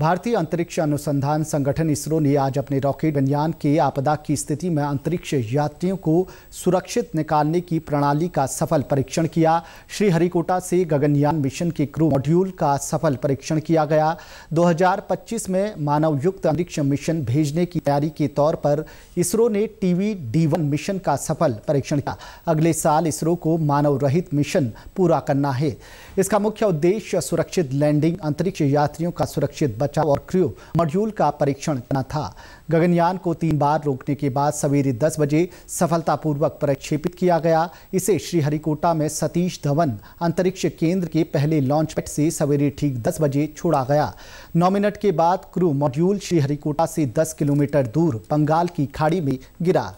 भारतीय अंतरिक्ष अनुसंधान संगठन इसरो ने आज अपने रॉकेट विज्ञान के आपदा की स्थिति में अंतरिक्ष यात्रियों को सुरक्षित निकालने की प्रणाली का सफल परीक्षण किया श्रीहरिकोटा से गगनयान मिशन के क्रू मॉड्यूल का सफल परीक्षण किया गया 2025 में मानव युक्त अंतरिक्ष मिशन भेजने की तैयारी के तौर पर इसरो ने टीवी डी मिशन का सफल परीक्षण किया अगले साल इसरो को मानव रहित मिशन पूरा करना है इसका मुख्य उद्देश्य सुरक्षित लैंडिंग अंतरिक्ष यात्रियों का सुरक्षित बचाव और क्रियो मॉड्यूल का परीक्षण करना था गगनयान को तीन बार रोकने के बाद सवेरे 10 बजे सफलतापूर्वक प्रक्षेपित किया गया इसे श्रीहरिकोटा में सतीश धवन अंतरिक्ष केंद्र के पहले लॉन्च पैड से सवेरे ठीक 10 बजे छोड़ा गया नौ मिनट के बाद क्रू मॉड्यूल श्रीहरिकोटा से 10 किलोमीटर दूर बंगाल की खाड़ी में गिरा